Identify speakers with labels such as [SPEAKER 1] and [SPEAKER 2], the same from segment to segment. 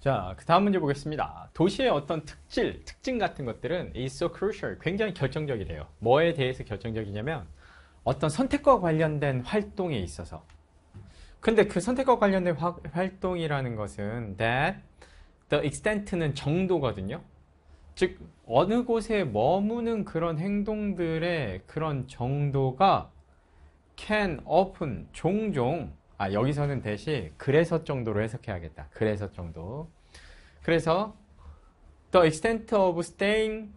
[SPEAKER 1] 자, 그 다음 문제 보겠습니다. 도시의 어떤 특질, 특징 같은 것들은 is so crucial, 굉장히 결정적이래요. 뭐에 대해서 결정적이냐면 어떤 선택과 관련된 활동에 있어서 근데 그 선택과 관련된 화, 활동이라는 것은 that, the extent는 정도거든요. 즉, 어느 곳에 머무는 그런 행동들의 그런 정도가 can often, 종종 아, 여기서는 대신 그래서 정도로 해석해야겠다. 그래서 정도. 그래서 the extent of staying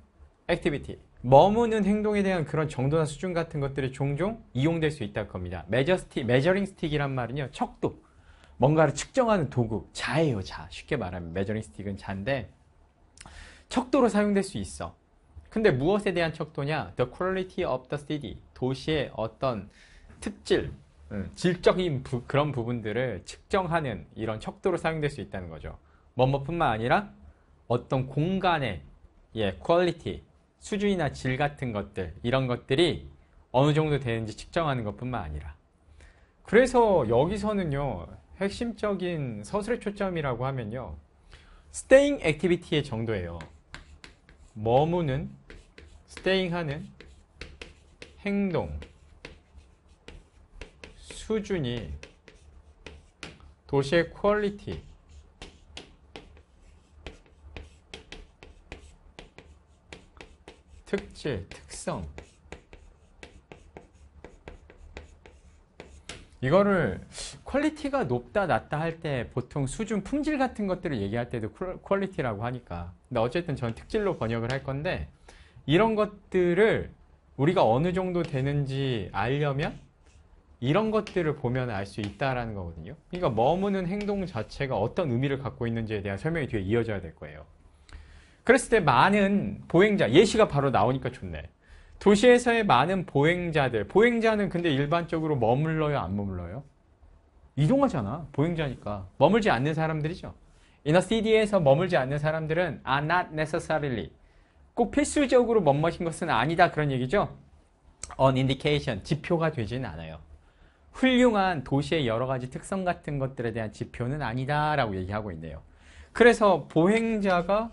[SPEAKER 1] activity. 머무는 행동에 대한 그런 정도나 수준 같은 것들이 종종 이용될 수 있다는 겁니다. 메저 스틱, 메저링 스틱이란 말은요. 척도. 뭔가를 측정하는 도구. 자예요, 자. 쉽게 말하면 메저링 스틱은 자인데 척도로 사용될 수 있어. 근데 무엇에 대한 척도냐? The quality of the city. 도시의 어떤 특질, 예, 질적인 부, 그런 부분들을 측정하는 이런 척도로 사용될 수 있다는 거죠. 뭐뭐뿐만 아니라 어떤 공간의 예, 퀄리티, 수준이나 질 같은 것들 이런 것들이 어느 정도 되는지 측정하는 것뿐만 아니라 그래서 여기서는요 핵심적인 서술의 초점이라고 하면요 스테잉 액티비티의 정도예요 머무는 스테잉하는 행동 수준이 도시의 퀄리티 특질, 특성 이거를 퀄리티가 높다 낮다 할 때 보통 수준 품질 같은 것들을 얘기할 때도 퀄리티라고 하니까 근데 어쨌든 저는 특질로 번역을 할 건데 이런 것들을 우리가 어느 정도 되는지 알려면 이런 것들을 보면 알 수 있다라는 거거든요. 그러니까 머무는 행동 자체가 어떤 의미를 갖고 있는지에 대한 설명이 뒤에 이어져야 될 거예요. 그랬을 때 많은 보행자, 예시가 바로 나오니까 좋네. 도시에서의 많은 보행자들, 보행자는 근데 일반적으로 머물러요, 안 머물러요? 이동하잖아. 보행자니까. 머물지 않는 사람들이죠. 이너 CD에서 머물지 않는 사람들은 are 아, not necessarily. 꼭 필수적으로 멋머신 것은 아니다. 그런 얘기죠. on indication. 지표가 되지는 않아요. 훌륭한 도시의 여러 가지 특성 같은 것들에 대한 지표는 아니다라고 얘기하고 있네요. 그래서 보행자가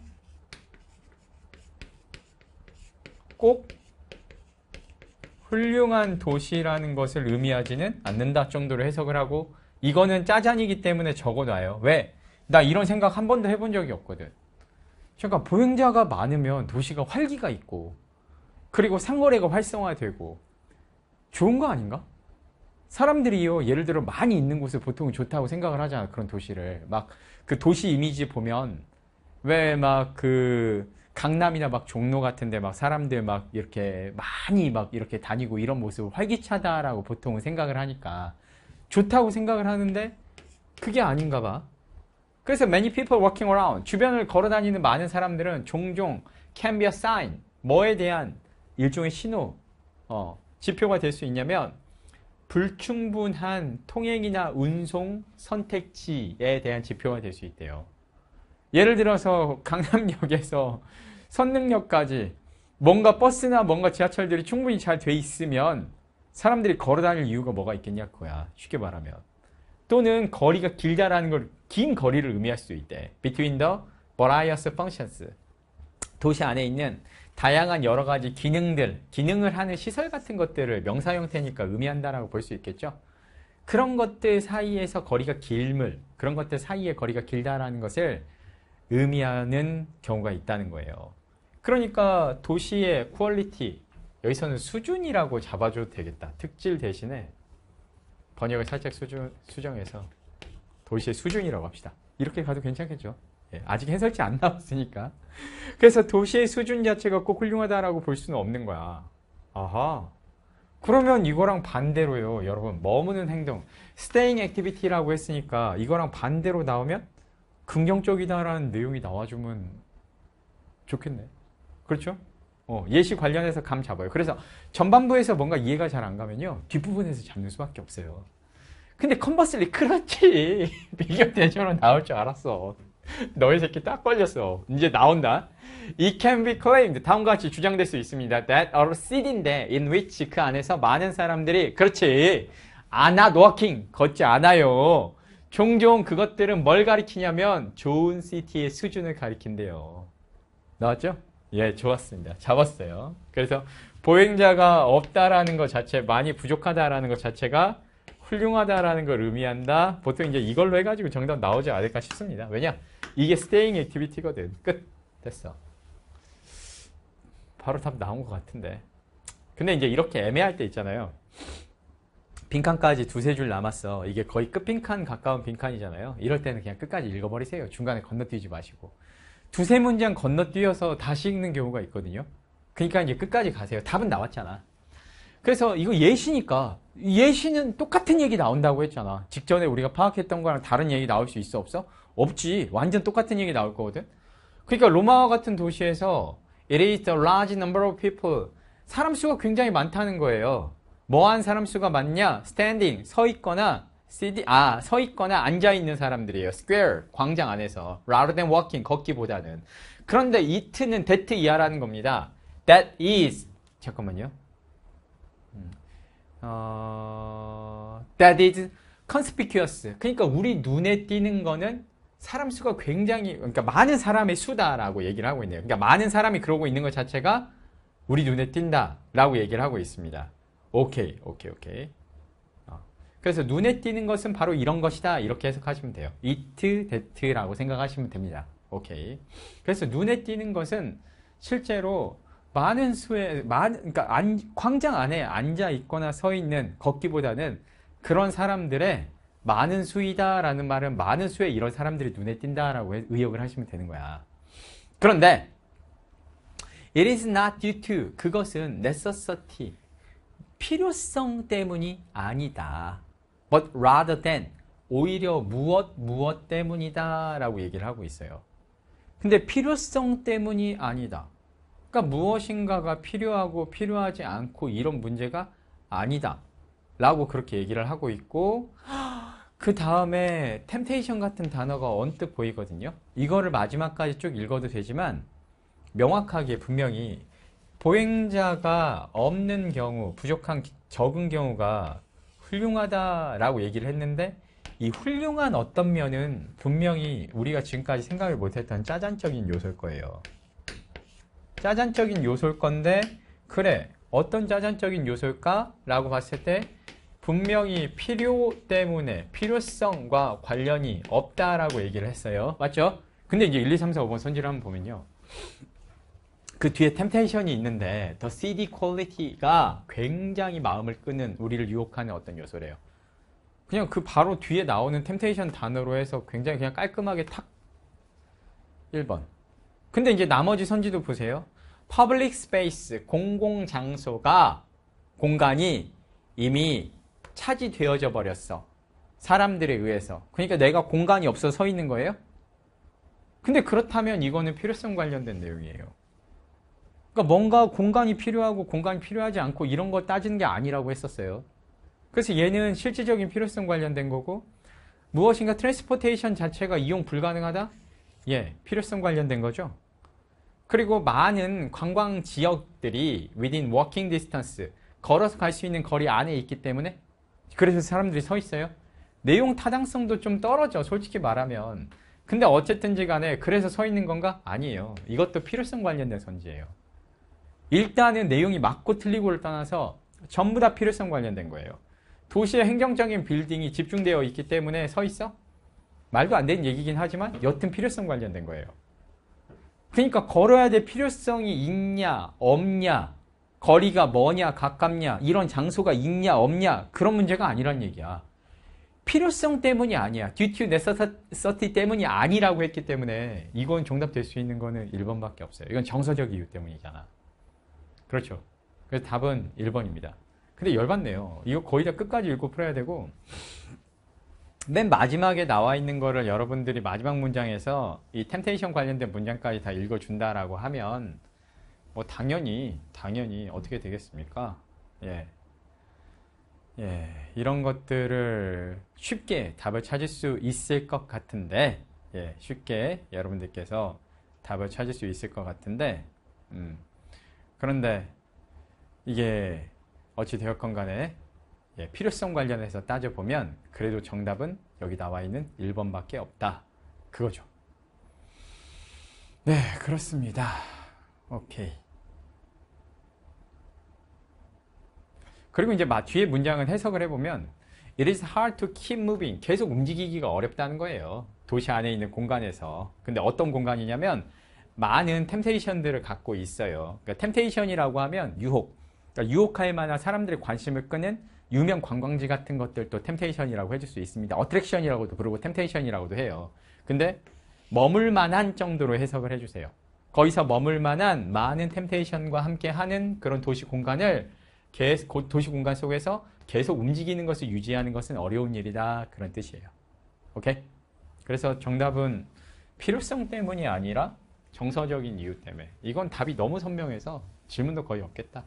[SPEAKER 1] 꼭 훌륭한 도시라는 것을 의미하지는 않는다 정도로 해석을 하고 이거는 짜잔이기 때문에 적어놔요. 왜? 나 이런 생각 한 번도 해본 적이 없거든. 그러니까 보행자가 많으면 도시가 활기가 있고 그리고 상거래가 활성화되고 좋은 거 아닌가? 사람들이요 예를 들어 많이 있는 곳을 보통 좋다고 생각을 하잖아 그런 도시를 막 그 도시 이미지 보면 왜 막 그 강남이나 막 종로 같은데 막 사람들 막 이렇게 많이 막 이렇게 다니고 이런 모습 활기차다라고 보통은 생각을 하니까 좋다고 생각을 하는데 그게 아닌가 봐. 그래서 many people walking around 주변을 걸어 다니는 많은 사람들은 종종 can be a sign 뭐에 대한 일종의 신호 어, 지표가 될 수 있냐면 불충분한 통행이나 운송 선택지에 대한 지표가 될 수 있대요. 예를 들어서 강남역에서 선릉역까지 뭔가 버스나 뭔가 지하철들이 충분히 잘 돼 있으면 사람들이 걸어 다닐 이유가 뭐가 있겠냐고야. 쉽게 말하면. 또는 거리가 길다라는 걸 긴 거리를 의미할 수 있대. between the various functions. 도시 안에 있는 다양한 여러 가지 기능들, 기능을 하는 시설 같은 것들을 명사 형태니까 의미한다라고 볼 수 있겠죠. 그런 것들 사이에서 거리가 길물, 그런 것들 사이에 거리가 길다라는 것을 의미하는 경우가 있다는 거예요. 그러니까 도시의 퀄리티, 여기서는 수준이라고 잡아줘도 되겠다. 특질 대신에 번역을 살짝 수준, 수정해서 도시의 수준이라고 합시다. 이렇게 가도 괜찮겠죠? 예, 아직 해설지 안 나왔으니까. 그래서 도시의 수준 자체가 꼭 훌륭하다라고 볼 수는 없는 거야. 아하. 그러면 이거랑 반대로요. 여러분, 머무는 행동. staying activity라고 했으니까 이거랑 반대로 나오면 긍정적이다라는 내용이 나와주면 좋겠네. 그렇죠? 어, 예시 관련해서 감 잡아요. 그래서 전반부에서 뭔가 이해가 잘 안 가면요. 뒷부분에서 잡는 수밖에 없어요. 근데 컨버슬리 그렇지. 비교 대조로 나올 줄 알았어. 너의 새끼 딱 걸렸어. 이제 나온다. It can be claimed. 다음과 같이 주장될 수 있습니다. That are s e 인데 in which 그 안에서 많은 사람들이 그렇지. 안아 노아킹 걷지 않아요. 종종 그것들은 뭘 가리키냐면 좋은 시티의 수준을 가리킨대요. 나왔죠? 예, 좋았습니다. 잡았어요. 그래서 보행자가 없다라는 것 자체, 많이 부족하다라는 것 자체가 훌륭하다라는 걸 의미한다. 보통 이제 이걸로 해가지고 정답 나오지 않을까 싶습니다. 왜냐? 이게 staying activity거든. 끝. 됐어. 바로 답 나온 것 같은데. 근데 이제 이렇게 애매할 때 있잖아요. 빈칸까지 두세 줄 남았어. 이게 거의 끝빈칸 가까운 빈칸이잖아요. 이럴 때는 그냥 끝까지 읽어버리세요. 중간에 건너뛰지 마시고. 두세 문장 건너뛰어서 다시 읽는 경우가 있거든요. 그러니까 이제 끝까지 가세요. 답은 나왔잖아. 그래서 이거 예시니까 예시는 똑같은 얘기 나온다고 했잖아. 직전에 우리가 파악했던 거랑 다른 얘기 나올 수 있어 없어? 없지. 완전 똑같은 얘기 나올 거거든. 그러니까 로마와 같은 도시에서 It is the large number of people. 사람 수가 굉장히 많다는 거예요. 뭐한 사람 수가 많냐? Standing, 서 있거나 CD, 아, 서 있거나 앉아 있는 사람들이에요. Square, 광장 안에서. Rather than walking, 걷기보다는. 그런데 it는 that 이하라는 겁니다. That is, 잠깐만요. 음. 어, that is conspicuous. 그러니까 우리 눈에 띄는 거는 사람 수가 굉장히 그러니까 많은 사람의 수다라고 얘기를 하고 있네요. 그러니까 많은 사람이 그러고 있는 것 자체가 우리 눈에 띈다라고 얘기를 하고 있습니다. 오케이, 오케이, 오케이. 어. 그래서 눈에 띄는 것은 바로 이런 것이다 이렇게 해석하시면 돼요. it, that라고 생각하시면 됩니다. 오케이. 그래서 눈에 띄는 것은 실제로 많은 수의 많 그러니까 안, 광장 안에 앉아 있거나 서 있는 걷기보다는 그런 사람들의 많은 수이다라는 말은 많은 수에 이런 사람들이 눈에 띈다라고 의역을 하시면 되는 거야. 그런데 It is not due to 그것은 necessity 필요성 때문이 아니다. But rather than 오히려 무엇 무엇 때문이다 라고 얘기를 하고 있어요. 근데 필요성 때문이 아니다. 그러니까 무엇인가가 필요하고 필요하지 않고 이런 문제가 아니다. 라고 그렇게 얘기를 하고 있고 그 다음에 템테이션 같은 단어가 언뜻 보이거든요. 이거를 마지막까지 쭉 읽어도 되지만 명확하게 분명히 보행자가 없는 경우, 부족한 적은 경우가 훌륭하다라고 얘기를 했는데 이 훌륭한 어떤 면은 분명히 우리가 지금까지 생각을 못했던 짜잔적인 요소일 거예요. 짜잔적인 요소일 건데 그래 어떤 짜잔적인 요소일까? 라고 봤을 때 분명히 필요 때문에 필요성과 관련이 없다라고 얘기를 했어요. 맞죠? 근데 이제 1, 2, 3, 4, 5번 손질을 한번 보면요. 그 뒤에 템테이션이 있는데 더 CD 퀄리티가 굉장히 마음을 끄는 우리를 유혹하는 어떤 요소래요. 그냥 그 바로 뒤에 나오는 템테이션 단어로 해서 굉장히 그냥 깔끔하게 탁 1번. 근데 이제 나머지 선지도 보세요. p u 릭 스페이스 공공 장소가 공간이 이미 차지되어져 버렸어. 사람들에 의해서. 그러니까 내가 공간이 없어 서 있는 거예요? 근데 그렇다면 이거는 필요성 관련된 내용이에요. 그러니까 뭔가 공간이 필요하고 공간이 필요하지 않고 이런 거 따지는 게 아니라고 했었어요. 그래서 얘는 실질적인 필요성 관련된 거고 무엇인가 트랜스포테이션 자체가 이용 불가능하다? 예, 필요성 관련된 거죠. 그리고 많은 관광 지역들이 within walking distance, 걸어서 갈 수 있는 거리 안에 있기 때문에 그래서 사람들이 서 있어요. 내용 타당성도 좀 떨어져, 솔직히 말하면. 근데 어쨌든지 간에 그래서 서 있는 건가? 아니에요. 이것도 필요성 관련된 선지예요. 일단은 내용이 맞고 틀리고를 떠나서 전부 다 필요성 관련된 거예요. 도시의 행정적인 빌딩이 집중되어 있기 때문에 서 있어? 말도 안 되는 얘기긴 하지만 여튼 필요성 관련된 거예요. 그러니까 걸어야 될 필요성이 있냐, 없냐, 거리가 뭐냐, 가깝냐, 이런 장소가 있냐, 없냐, 그런 문제가 아니란 얘기야. 필요성 때문이 아니야. due to necessity 때문이 아니라고 했기 때문에 이건 정답 될 수 있는 거는 1번밖에 없어요. 이건 정서적 이유 때문이잖아. 그렇죠. 그래서 답은 1번입니다. 근데 열받네요. 이거 거의 다 끝까지 읽고 풀어야 되고 맨 마지막에 나와 있는 거를 여러분들이 마지막 문장에서 이 템테이션 관련된 문장까지 다 읽어준다라고 하면 뭐 당연히 당연히 어떻게 되겠습니까? 예. 예, 이런 것들을 쉽게 답을 찾을 수 있을 것 같은데, 예, 쉽게 여러분들께서 답을 찾을 수 있을 것 같은데, 음, 그런데 이게 어찌되었건 간에 예, 필요성 관련해서 따져보면 그래도 정답은 여기 나와 있는 1번밖에 없다. 그거죠. 네, 그렇습니다. 오케이. 그리고 이제 뒤에 문장을 해석을 해보면 It is hard to keep moving. 계속 움직이기가 어렵다는 거예요. 도시 안에 있는 공간에서. 근데 어떤 공간이냐면 많은 템테이션들을 갖고 있어요. 그러니까 템테이션이라고 하면 유혹. 그러니까 유혹할 만한 사람들의 관심을 끄는 유명 관광지 같은 것들도 템테이션이라고 해줄 수 있습니다. 어트랙션이라고도 부르고 템테이션이라고도 해요. 근데 머물 만한 정도로 해석을 해주세요. 거기서 머물 만한 많은 템테이션과 함께 하는 그런 도시 공간을 도시 공간 속에서 계속 움직이는 것을 유지하는 것은 어려운 일이다. 그런 뜻이에요. 오케이? 그래서 정답은 필요성 때문이 아니라 정서적인 이유 때문에. 이건 답이 너무 선명해서 질문도 거의 없겠다.